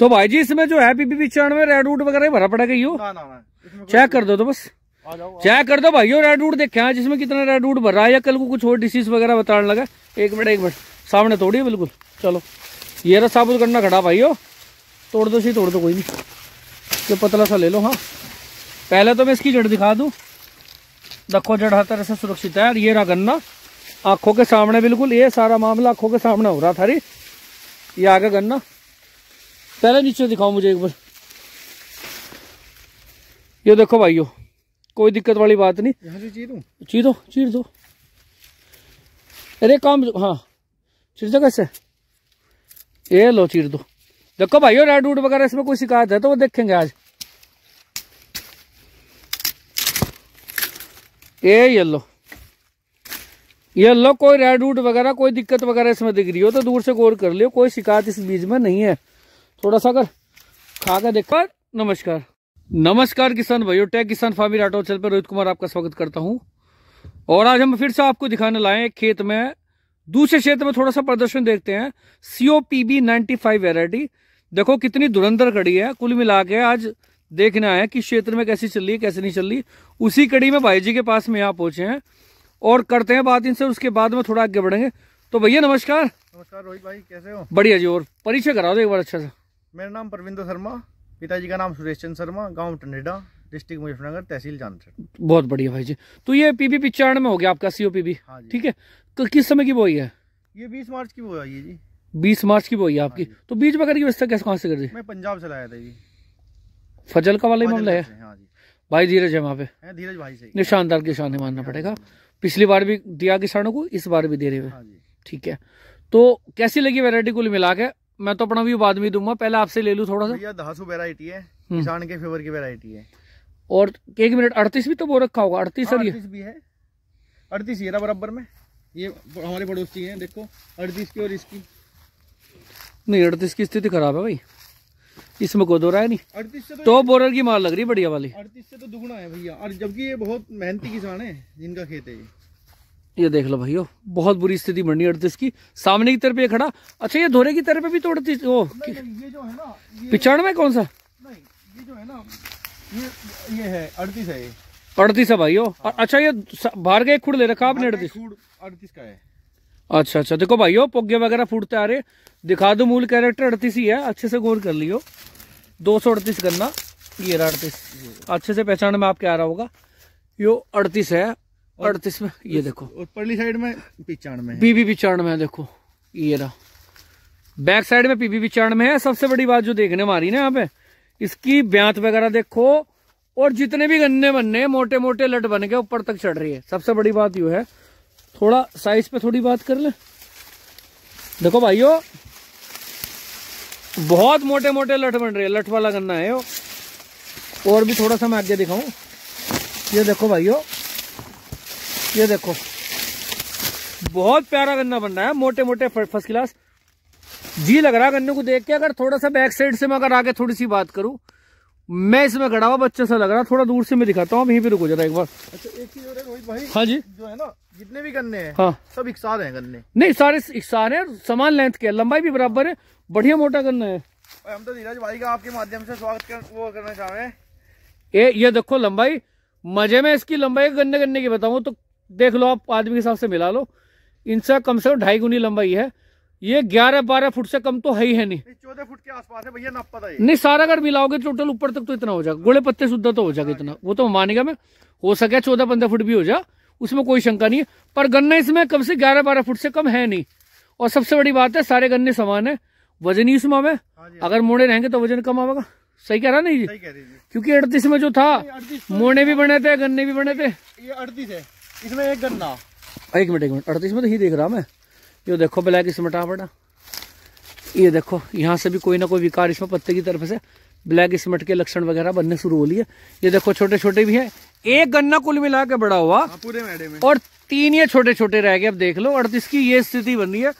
तो भाई जी इसमें जो है बीबी में रेड रूट वगैरह भरा पड़ेगा यू ना, चेक कर दो तो बस चेक कर दो भाई रेड रूट देखे आज इसमें कितना रेड रूट भरा है या कल को कुछ और डिसीज वगैरह बताने लगा एक मिनट एक मिनट सामने तोड़िए बिल्कुल चलो ये रहा साबुत करना खड़ा भाई हो तोड़ दो सी तोड़ दो कोई नहीं ये पतला सा ले लो हाँ पहले तो मैं इसकी जड़ दिखा दूँ देखो जड़ हर तरह से सुरक्षित है ये रहा गन्ना आँखों के सामने बिल्कुल ये सारा मामला आँखों के सामने हो रहा था थारी ये आगे गन्ना पहले नीचे दिखाओ मुझे एक बार ये देखो भाइयों कोई दिक्कत वाली बात नहीं चीर दो चीर दो अरे काम हाँ चीर दो कैसे ये लो चीर दो देखो भाइयों रेड रूट वगैरह इसमें कोई शिकायत है तो वो देखेंगे आज ये येलो येलो कोई रेड रूट वगैरह कोई दिक्कत वगैरह इसमें दिख रही हो तो दूर से गौर कर लियो कोई शिकायत इस बीज में नहीं है थोड़ा सा कर खा कर देख पर नमस्कार नमस्कार किसान भाइयों टेक किसान फार्मी राटो चल पर रोहित कुमार आपका स्वागत करता हूँ और आज हम फिर से आपको दिखाने लाए खेत में दूसरे क्षेत्र में थोड़ा सा प्रदर्शन देखते हैं CO P B ninety five variety देखो कितनी धुरंधर कड़ी है कुल मिला के आज देखना है कि क्षेत्र में कैसी चल रही है कैसे नहीं चल रही उसी कड़ी में भाई जी के पास में यहाँ पहुंचे हैं और करते हैं बात इनसे उसके बाद में थोड़ा आगे बढ़ेंगे तो भैया नमस्कार नमस्कार रोहित भाई कैसे हो बढ़िया जी और परिचय कराओ एक बार अच्छा सा मेरा नाम परविंदर शर्मा पिताजी का नाम सुरेश चंद शर्मा गांव टनेडा डिस्ट्रिक्ट मुजफ्फरनगर तहसील जानसर बहुत बढ़िया भाई जी तो ये पीबी पिचानवे में हो गया आपका सीओ पीबी हाँ ठीक है किस समय की बोई है ये बीस मार्च की बोई है जी बीस मार्च की बोई है हाँ आपकी तो बीज वगैरह की व्यवस्था कैसे कहाँ से कर दी मैं पंजाब से लाया था जी फजल का वाला मामला है हाँ भाई धीरज है वहाँ पे धीरज भाई से शानदार किसान है मानना हाँ पड़ेगा पिछली बार भी दिया किसानों को इस बार भी दे रहे हुए ठीक है तो कैसी लगी वेरायटी कुल मिला के मैं तो अपना व्यू बाद में दूंगा पहले आपसे ले लू थोड़ा सा भैया धासु वेराइटी है किसान के फेवर की वेराइटी है और एक मिनट अड़तीस भी तो वो रखा होगा अड़तीस भी है अड़तीस ही बराबर में ये हमारे पड़ोसी है देखो अड़तीस की और इसकी नहीं अड़तीस की स्थिति खराब है भाई इसमें कोई दो रहा है नहीं अड़तीस से तो, तो बोरर की मार लग रही बढ़िया वाली अड़तीस से तो दुगना है भैया और जबकि ये बहुत मेहनती किसान है जिनका खेत है ये ये देख लो भाइयों बहुत बुरी स्थिति बन रही है अड़तीस की सामने की तरफ ये खड़ा अच्छा ये धोरे की तरफ भी तो अड़तीस वो पिछड़ में कौन सा है अड़तीस है भाई हो हाँ। अच्छा ये बाहर का एक खुड़ ले रखा आपने अड़तीस अड़तीस का है अच्छा अच्छा देखो भाइयों पोगे वगैरह फूटते आ रहे दिखा दो मूल कैरेक्टर अड़तीस ही है अच्छे से गौर कर लियो दो सौ अड़तीस करना ये अड़तीस अच्छे से पहचान में आपके आ रहा होगा यो अड़तीस है अड़तीस में ये देखो और परली साइड में में पीबी में देखो ये रहा बैक साइड में पीबी में है सबसे बड़ी बात जो देखने मारी ना यहाँ पे इसकी ब्यात वगैरह देखो और जितने भी गन्ने बनने मोटे मोटे लट बन गए ऊपर तक चढ़ रही है सबसे बड़ी बात यू है थोड़ा साइज पे थोड़ी बात कर ले देखो भाइयों बहुत मोटे मोटे लठ बन रहे लठ वाला गन्ना है और भी थोड़ा सा मैं आगे दिखाऊ ये देखो भाइयों ये देखो बहुत प्यारा गन्ना बन रहा है मोटे मोटे फर्स्ट क्लास जी लग रहा है गन्ने को देख के अगर थोड़ा सा बैक साइड से मैं अगर आगे थोड़ी सी बात करूं मैं इसमें खड़ा हुआ बच्चा सा लग रहा है थोड़ा दूर से मैं दिखाता हूँ यहीं पे रुको जरा एक बार अच्छा एक चीज और रोहित भाई हाँ जी जो है ना जितने भी गन्ने हाँ सब इकसार हैं गन्ने नहीं सारे एक हैं समान लेंथ के लंबाई भी बराबर है बढ़िया मोटा गन्ना है हम तो धीरज भाई का आपके माध्यम से स्वागत कर, वो करना चाह रहे हैं ये देखो लंबाई मजे में इसकी लंबाई गन्ने गन्ने की बताऊँ तो देख लो आप आदमी के हिसाब से मिला लो इनसे कम से कम ढाई गुनी लंबाई है ये ग्यारह बारह फुट से कम तो है ही है नहीं चौदह फुट के आसपास है भैया ना पता है नहीं सारा अगर मिलाओगे टोटल ऊपर तक तो इतना हो जाएगा गोले पत्ते सुधा तो हो जाएगा इतना वो तो मानेगा मैं हो सके चौदह पंद्रह फुट भी हो जाए उसमें कोई शंका नहीं है पर गन्ना इसमें कम से ग्यारह बारह फुट से कम है नहीं और सबसे बड़ी बात है सारे गन्ने समान है वजन ही इसमें हमें हाँ हाँ अगर मोड़े रहेंगे तो वजन कम आवेगा सही कह रहा नहीं जी क्योंकि अड़तीस में जो था मोड़े भी बने थे गन्ने भी बने थे ये अड़तीस है इसमें एक गन्ना एक मिनट एक मिनट अड़तीस में तो ही देख रहा मैं ये देखो ब्लैक इसमें टापटा ये देखो यहाँ से भी कोई ना कोई विकार इसमें पत्ते की तरफ से ब्लैक स्मट के लक्षण वगैरह बनने शुरू हो लिए ये देखो छोटे छोटे भी हैं एक गन्ना कुल मिला के बड़ा हुआ हाँ, पूरे में और तीन ये छोटे छोटे रह गए अब देख लो अड़तीस की ये स्थिति बन रही है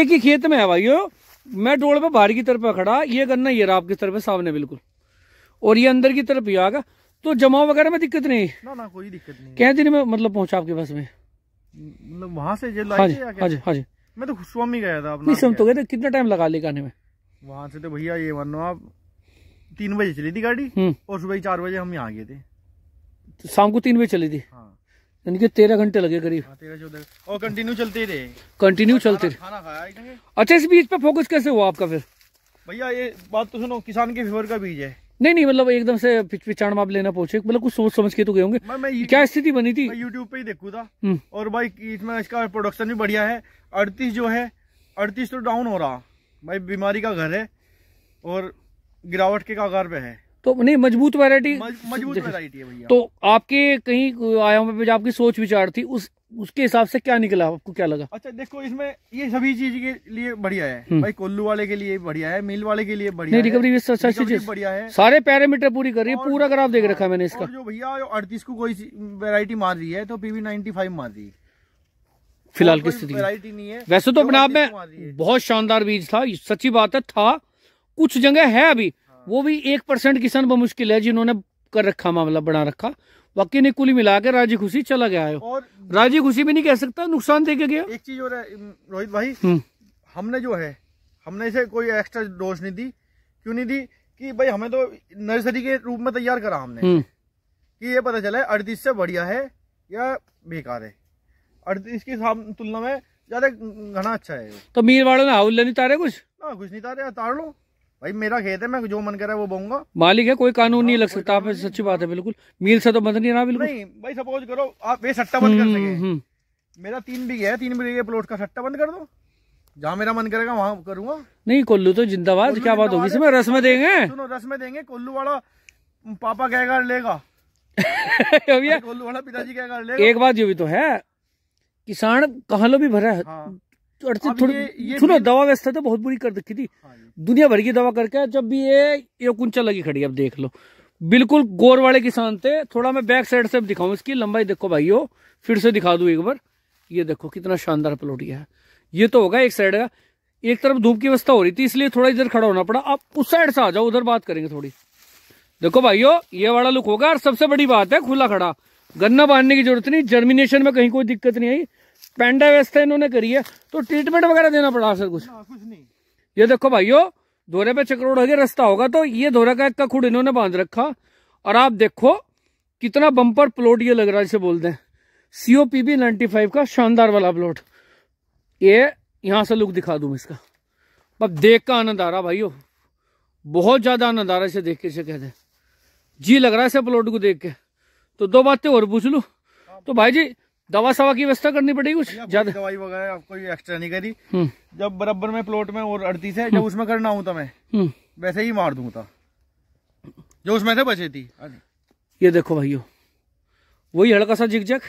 एक ही खेत में है भाई मैं डोड़ पे बाहर की तरफ खड़ा ये गन्ना ये रहा आपकी तरफ सामने बिल्कुल और ये अंदर की तरफ ही आगा तो जमाव वगैरह में दिक्कत नहीं ना ना कोई दिक्कत नहीं क्या दिन में मतलब पहुंचा आपके पास में मतलब वहाँ से हाँ जी हाँ जी हाँ जी मैं तो स्वामी गया था अपना नहीं तो गए थे कितना टाइम लगा लेकर आने में वहाँ से तो भैया ये मान लो आप तीन बजे चली थी गाड़ी हम्म। और सुबह चार बजे हम यहाँ गए थे तो शाम को तीन बजे चली थी हाँ। तेरह घंटे लगे करीब हाँ, चौदह और कंटिन्यू चलते रहे कंटिन्यू चलते खाना, अच्छा इस बीज पे फोकस कैसे हुआ आपका फिर भैया ये बात तो सुनो किसान के फेवर का बीज है नहीं नहीं मतलब एकदम से पिच पिछाड़ माप लेना पहुंचे मतलब कुछ सोच समझ के तो गए होंगे मैं, मैं क्या स्थिति बनी थी यूट्यूब पे ही देखू था हम्म। और भाई इसमें इसका प्रोडक्शन भी बढ़िया है अड़तीस जो है अड़तीस तो डाउन हो रहा भाई बीमारी का घर है और गिरावट के कागार पे है तो नहीं मजबूत वैरायटी मजबूत वैरायटी है भैया तो आपके कहीं आयामों पे आपकी सोच विचार थी उस उसके हिसाब से क्या निकला आपको क्या लगा अच्छा देखो इसमें ये सभी चीज के लिए बढ़िया है हम्म। भाई कोल्लू वाले के लिए बढ़िया है मिल वाले के लिए बढ़िया है नहीं, रिकवरी चीज बढ़िया है सारे पैरामीटर पूरी कर रही है पूरा ग्राफ देख रखा है मैंने इसका जो भैया अड़तीस को कोई वेरायटी मार रही है तो पीवी नाइनटी मार रही है फिलहाल की स्थिति वैसे तो अपने आप में बहुत शानदार बीज था सच्ची बात है था कुछ जगह है अभी वो भी एक परसेंट किसान बमुश्किल है जिन्होंने कर रखा मामला बना रखा बाकी ने कुल मिला के राजी खुशी चला गया है और राजी खुशी भी नहीं कह सकता नुकसान दे के गया एक चीज और रोहित भाई हम्म। हमने जो है हमने इसे कोई एक्स्ट्रा डोज नहीं दी क्यों नहीं दी कि भाई हमें तो नर्सरी के रूप में तैयार करा हमने हम्म। कि ये पता चला है अड़तीस से बढ़िया है या बेकार है अड़तीस की तुलना में ज्यादा घना अच्छा है तो मीर वालों ने हाउल नहीं तारे कुछ ना कुछ नहीं तारे तार लो भाई मेरा खेत है मैं जो मन करे वो बोंगा मालिक है कोई कानून नहीं हाँ, लग सकता आप सच्ची बात है बिल्कुल मील से तो बंद नहीं रहा बिल्कुल नहीं भाई सपोज करो आप ये सट्टा बंद कर हम्म, सके हम्म, हम्म। मेरा तीन बीघे है तीन बीघे प्लॉट का सट्टा बंद कर दो जहाँ मेरा मन करेगा वहाँ करूंगा नहीं कोल्लू तो जिंदाबाद क्या बात होगी इसमें रस में देंगे सुनो रस में देंगे कोल्लू वाला पापा कहेगा लेगा कोल्लू वाला पिताजी कहेगा लेगा एक बात ये भी तो है किसान कहा लो भी भरा है हाँ। थोड़ी सुनो दवा व्यवस्था तो बहुत बुरी कर रखी थी हाँ दुनिया भर की दवा करके जब भी ये ये कुंचा लगी खड़ी अब देख लो बिल्कुल गोर वाले किसान थे थोड़ा मैं बैक साइड से दिखाऊं इसकी लंबाई देखो भाइयों फिर से दिखा दू एक बार ये देखो कितना शानदार पलोटिया है ये तो होगा एक साइड का एक तरफ धूप की व्यवस्था हो रही थी इसलिए थोड़ा इधर खड़ा होना पड़ा आप उस साइड से आ जाओ उधर बात करेंगे थोड़ी देखो भाइयों ये वाला लुक होगा और सबसे बड़ी बात है खुला खड़ा गन्ना बांधने की जरूरत नहीं जर्मिनेशन में कहीं कोई दिक्कत नहीं आई पेंडा व्यवस्था इन्होंने करी है तो ट्रीटमेंट वगैरह देना पड़ा सर कुछ ना, कुछ नहीं ये देखो भाइयों दोरे पे चक्रोड़ हो गया रास्ता होगा तो ये दोरे का इक्का खुड इन्होंने बांध रखा और आप देखो कितना बम्पर प्लॉट ये लग रहा है इसे बोलते हैं सीओपीबी नाइन्टी फाइव का शानदार वाला प्लॉट ये यहां से लुक दिखा दूँ इसका अब देख का आनंद आ रहा भाई बहुत ज़्यादा आनंद आ रहा है इसे देख के इसे कहते जी लग रहा है इसे प्लॉट को देख के तो दो बातें और पूछ लू तो भाई जी दवा सवा की व्यवस्था करनी पड़ेगी कुछ ज्यादा दवाई वगैरह आपको ये एक्स्ट्रा नहीं करी हम्म। जब बराबर में प्लॉट में और अड़तीस है जब हम्म। उसमें करना हूँ तो मैं हम्म। वैसे ही मार दूंगा था तो। जो उसमें से बचे थी हाँ ये देखो भाइयों वही हल्का सा झिकझक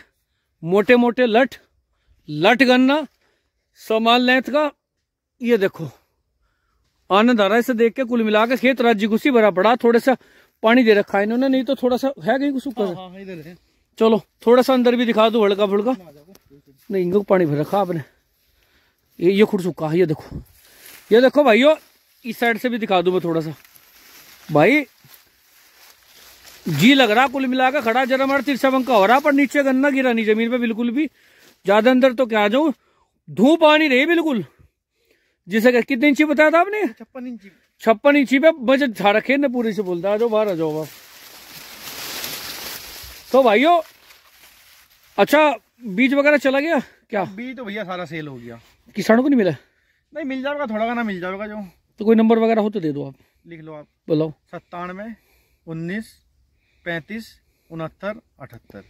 मोटे मोटे लट लट गन्ना समान लेंथ का ये देखो आनंद आ रहा है इसे देख के कुल मिला के खेत राज्य घुसी भरा पड़ा थोड़ा सा पानी दे रखा है इन्होंने नहीं तो थोड़ा सा है कहीं कुछ ऊपर हाँ, हाँ, चलो थोड़ा सा अंदर भी दिखा दो हल्का फुल्का नहीं इनको पानी भर रखा आपने ये ये खुद है ये देखो ये देखो भाइयों इस साइड से भी दिखा दू मैं थोड़ा सा भाई जी लग रहा कुल मिला के खड़ा जरा मार तिरछा बंका हो रहा पर नीचे गन्ना गिरा नहीं जमीन पे बिल्कुल भी ज्यादा अंदर तो क्या जाऊ धूप आनी रही बिल्कुल जिसे कितने इंची बताया था आपने छप्पन इंची छप्पन इंची पे बजट छा रखे ना पूरे से बोलता आ जाओ बाहर आ जाओ आप तो भाइयों अच्छा बीज वगैरह चला गया क्या बीज तो भैया सारा सेल हो गया किसानों को नहीं मिला नहीं मिल जाएगा थोड़ा ना मिल जाएगा जो तो कोई नंबर वगैरह हो तो दे दो आप लिख लो आप बोलो सत्तानवे उन्नीस पैंतीस उनहत्तर अठहत्तर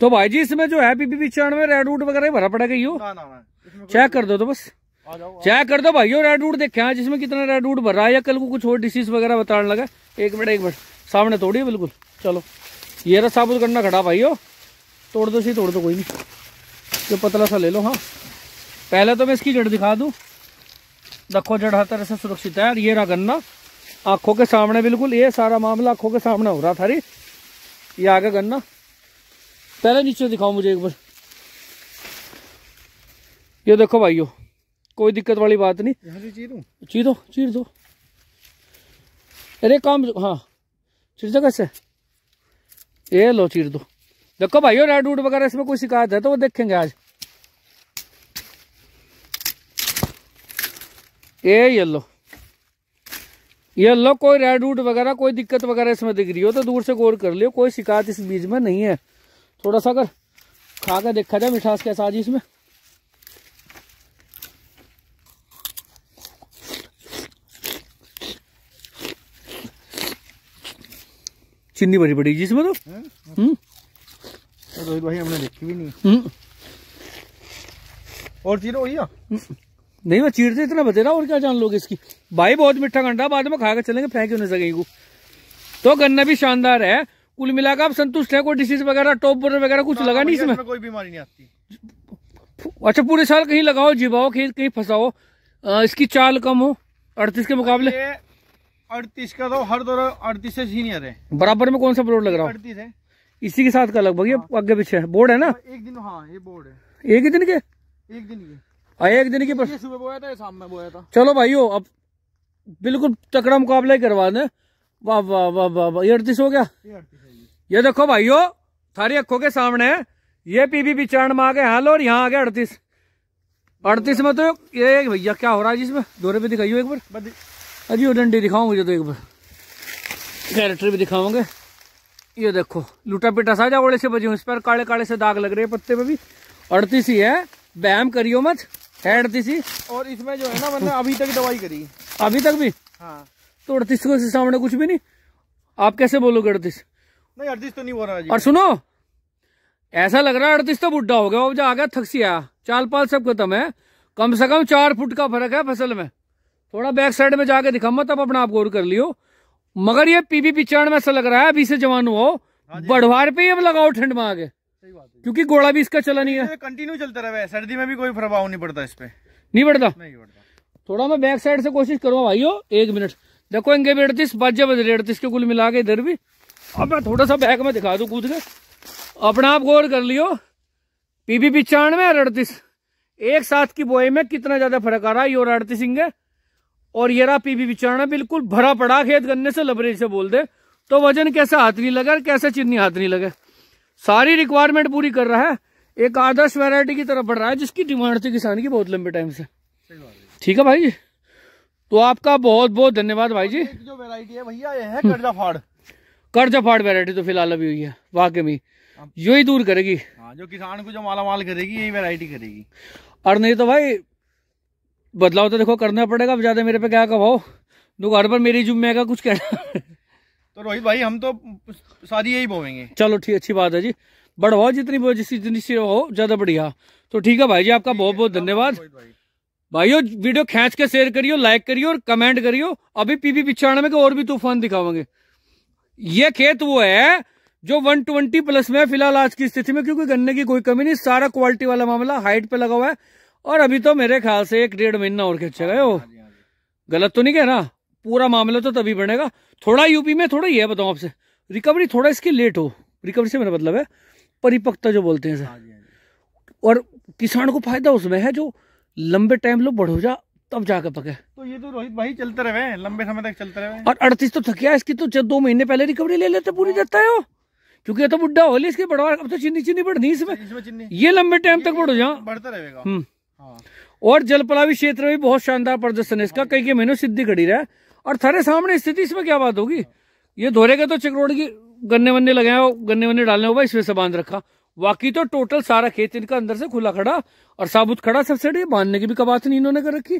तो भाई जी इसमें जो है चरण में रेड रूट वगैरह भरा पड़ा गई हो चेक कर दो तो बस चेक कर दो भाइयों रेड रूट देखे आज जिसमें कितना रेड रूट भर रहा है या कल को कुछ और डिसीज वगैरह बताने लगा एक मिनट एक मिनट सामने तोड़िए बिल्कुल चलो ये रहा साबुत करना खड़ा भाई हो तोड़ दो सी तोड़ दो कोई नहीं जो पतला सा ले लो हाँ पहले तो मैं इसकी जड़ दिखा दूँ देखो जड़ हर तरह से सुरक्षित है ये रहा गन्ना आँखों के सामने बिल्कुल ये सारा मामला आँखों के सामने हो रहा था रे ये आगे गन्ना पहले नीचे दिखाओ मुझे एक बार ये देखो भाइयों कोई दिक्कत वाली बात नहीं चीरूं चीरो चीर दो अरे काम हाँ चीर दो कैसे ये लो चीर दो देखो भाइयों रेड वूड वगैरह इसमें कोई शिकायत है तो वो देखेंगे आज ये येलो येलो कोई रेड वूड वगैरह कोई दिक्कत वगैरह इसमें दिख रही हो तो दूर से गौर कर लियो कोई शिकायत इस बीज में नहीं है थोड़ा सा अगर खा कर देखा जाए मिठास कैसा आज इसमें चिन्नी भरी पड़ी जिसमें तो हम्म। रोहित भाई हमने देखी भी नहीं हम्म। और हम्म। चीर वही नहीं मैं चीरते इतना बतेरा और क्या जान लोग इसकी भाई बहुत मिठा घंटा बाद में खा के चलेंगे फेंक होने से कहीं तो गन्ना भी शानदार है कुल मिलाकर आप संतुष्ट है कोई डिसीज वगैरह टॉप बोर्डर वगैरह कुछ लगा नहीं इसमें कोई बीमारी नहीं आती अच्छा पूरे साल कहीं लगाओ जीवाओ खेत कहीं फंसाओ इसकी चाल कम हो अड़तीस के मुकाबले अड़तीस का तो हर दौरा अड़तीस से सीनियर है बराबर में कौन सा बोर्ड लग रहा है अड़तीस है इसी के साथ का लगभग ये हाँ। आगे पीछे बोर्ड है ना एक दिन हाँ ये बोर्ड है एक ही दिन के एक दिन के हाँ, एक दिन की सुबह बोया था शाम में बोया था चलो भाइयों अब बिल्कुल तकड़ा मुकाबला ही करवा दे वाह वाह वाह वाह वाह ये अड़तीस हो गया ये देखो भाई हो थारी अखो के सामने ये पीबी पिचान में आ गए हाल और यहाँ आ गया अड़तीस अड़तीस में तो ये भैया क्या हो रहा है जिसमें दोरे पे दिखाइयो एक बार अजी वो डंडी दिखाऊंगे जो एक बार कैरेक्टर भी दिखाओगे ये देखो लूटा पिटा साझा ओले से बजे हूँ इस पर काले काले से दाग लग रहे हैं पत्ते पे भी अड़तीस ही है बहम करियो मत है अड़तीस ही और इसमें जो है ना मतलब अभी तक दवाई करी अभी तक भी हाँ तो अड़तीस को सामने कुछ भी नहीं आप कैसे बोलोगे अड़तीस नहीं अड़तीस तो नहीं हो रहा और सुनो ऐसा लग रहा है अड़तीस तो बुढ़ा हो गया वो आ गया आया चाल पाल सब खत्म है कम से कम चार फुट का फर्क है फसल में थोड़ा बैक साइड में जाके दिखा मत अपना आप गौर कर लियो मगर ये पीबी पिचाण में ऐसा लग रहा है अभी से जवान हुआ हाँ बढ़वार पे ही अब लगाओ ठंड में आगे क्योंकि घोड़ा भी इसका चला नहीं है कंटिन्यू चलता रहा सर्दी में भी कोई प्रभाव नहीं पड़ता इस पे नहीं पड़ता थोड़ा मैं बैक साइड से कोशिश करूंगा भाईयो एक मिनट देखो इनके भी अड़तीस बाजे बजे अड़तीस के कुल मिला के इधर भी अब मैं थोड़ा सा बैक में दिखा दू कूद के अपना आप गौर कर लियो पिचाण में और अड़तीस एक साथ की बोई में कितना ज्यादा फर्क आ रहा है ये और अड़तीस इंगे और येरा पीबी बिचारना बिल्कुल भरा पड़ा खेत गन्ने से लबरेज से बोल दे तो वजन कैसे हाथ नहीं लगा कैसे चिन्नी हाथ नहीं लगे सारी रिक्वायरमेंट पूरी कर रहा है एक आदर्श वेरायटी की तरफ बढ़ रहा है जिसकी डिमांड थी किसान की बहुत लंबे टाइम से ठीक है भाई जी तो आपका बहुत बहुत धन्यवाद भाई जी जो वेरायटी है भैया ये है कर्जा फाड़ कर्जा फाड़ वेरायटी तो फिलहाल अभी हुई है वाकई में यही दूर करेगी हाँ, जो किसान को जो माला माल करेगी यही वेरायटी करेगी और नहीं तो भाई बदलाव तो देखो करना पड़ेगा ज़्यादा मेरे पे क्या कहो दोबारा तो पर मेरी जुम्मे का कुछ कहना तो रोहित भाई हम तो सारी यही बोवेंगे चलो ठीक अच्छी बात है जी बढ़वाओ जितनी बो जिस जितनी से हो ज़्यादा बढ़िया तो ठीक है भाई जी आपका बहुत बहुत धन्यवाद भाइयों वीडियो खींच के शेयर करियो लाइक करियो और कमेंट करियो अभी पीपी पिछाने में और भी तूफान दिखावेंगे ये खेत वो है जो 120 प्लस में फिलहाल आज की स्थिति में क्योंकि गन्ने की कोई कमी नहीं सारा क्वालिटी वाला मामला हाइट पे लगा हुआ है और अभी तो मेरे ख्याल से एक डेढ़ महीना और खींचे गए हो हाँ हाँ गलत तो नहीं कह रहा पूरा मामला तो तभी बढ़ेगा थोड़ा यूपी में थोड़ा ही है बताऊँ आपसे रिकवरी थोड़ा इसकी लेट हो रिकवरी से मेरा मतलब है परिपक्वता जो बोलते हैं सर हाँ और किसान को फायदा उसमें है जो लंबे टाइम लोग बढ़ो जा तब जाकर पके तो ये तो रोहित भाई चलते रहे लंबे समय तक चलते रहे और अड़तीस तो थकिया इसकी तो दो महीने पहले रिकवरी ले लेते पूरी जाता है वो क्योंकि ये तो बुढ़ा होली इसके बढ़वा अब तो चीनी चीनी बढ़नी इसमें, ये लंबे टाइम तक बढ़ो जा बढ़ता रहेगा हम्म। हाँ। और जलप्लावी क्षेत्र में बहुत शानदार प्रदर्शन है इसका कई कई महीनों सिद्धि खड़ी रहा और थारे सामने स्थिति इसमें क्या बात होगी ये धोरे का तो चिकरोड़ की गन्ने वन्ने लगे गन्ने वन्ने डालने होगा इसमें से बांध रखा बाकी तो टोटल सारा खेत इनका अंदर से खुला खड़ा और साबुत खड़ा सबसे बांधने की भी कबात नहीं इन्होंने कर रखी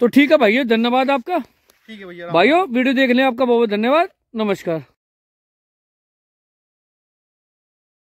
तो ठीक है भाइयों धन्यवाद आपका ठीक है भैया भाइयों वीडियो देखने आपका बहुत बहुत धन्यवाद नमस्कार